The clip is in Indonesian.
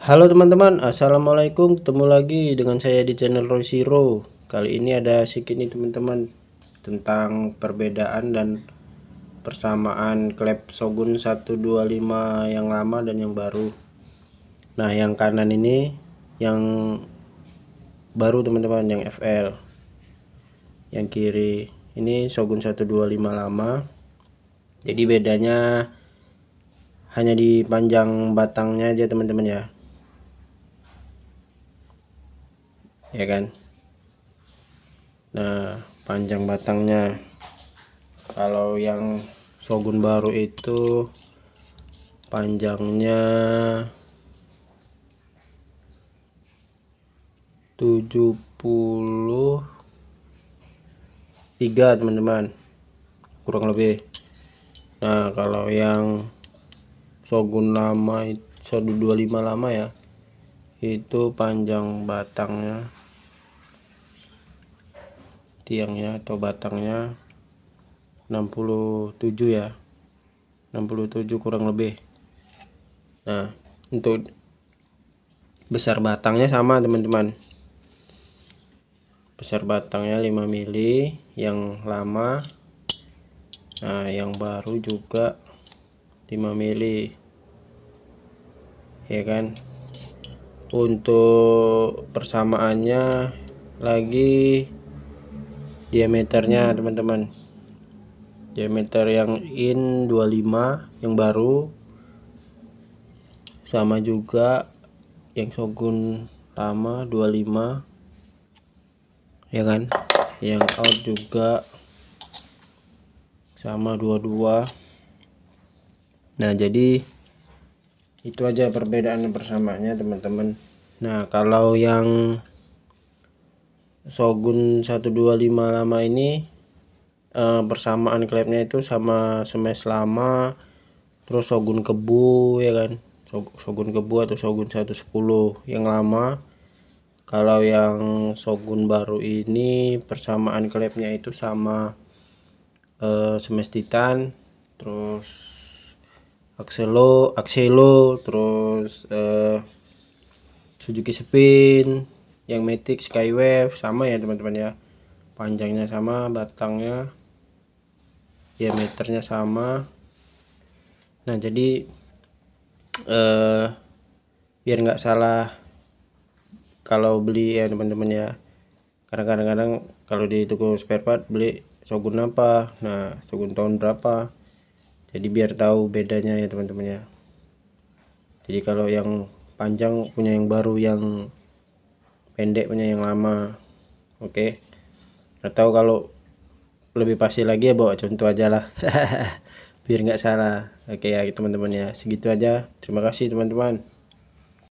Halo teman-teman, Assalamualaikum Ketemu lagi dengan saya di channel Roy Zero Kali ini ada nih teman-teman Tentang perbedaan dan persamaan klep Shogun 125 yang lama dan yang baru Nah yang kanan ini yang baru teman-teman yang FL Yang kiri ini Shogun 125 lama Jadi bedanya hanya di panjang batangnya aja teman-teman ya ya kan nah panjang batangnya kalau yang shogun baru itu panjangnya tiga teman-teman kurang lebih nah kalau yang shogun lama itu 125 lama ya itu panjang batangnya tiangnya atau batangnya 67 ya 67 kurang lebih nah untuk besar batangnya sama teman-teman besar batangnya 5 mili yang lama nah yang baru juga 5 mili ya kan untuk persamaannya lagi diameternya hmm. teman-teman diameter yang in 25 yang baru sama juga yang Shogun lama 25 ya kan yang out juga sama 22 nah jadi itu aja perbedaan persamanya teman-teman nah kalau yang Shogun 125 lama ini uh, bersamaan klepnya itu sama semes lama terus Sogun Kebu ya kan Sogun Kebu atau Shogun 110 yang lama kalau yang Sogun baru ini persamaan klepnya itu sama uh, semes Titan terus Axelo Axelo terus uh, Suzuki Spin yang Matic Skywave sama ya teman-teman ya panjangnya sama batangnya diameternya ya, sama nah jadi eh biar nggak salah kalau beli ya teman-teman ya karena kadang-kadang kalau di toko spare part beli Shogun apa nah Shogun tahun berapa jadi biar tahu bedanya ya teman-teman ya jadi kalau yang panjang punya yang baru yang pendek punya yang lama oke okay. atau kalau lebih pasti lagi ya bawa contoh aja lah biar nggak salah oke okay, ya teman-teman ya segitu aja terima kasih teman-teman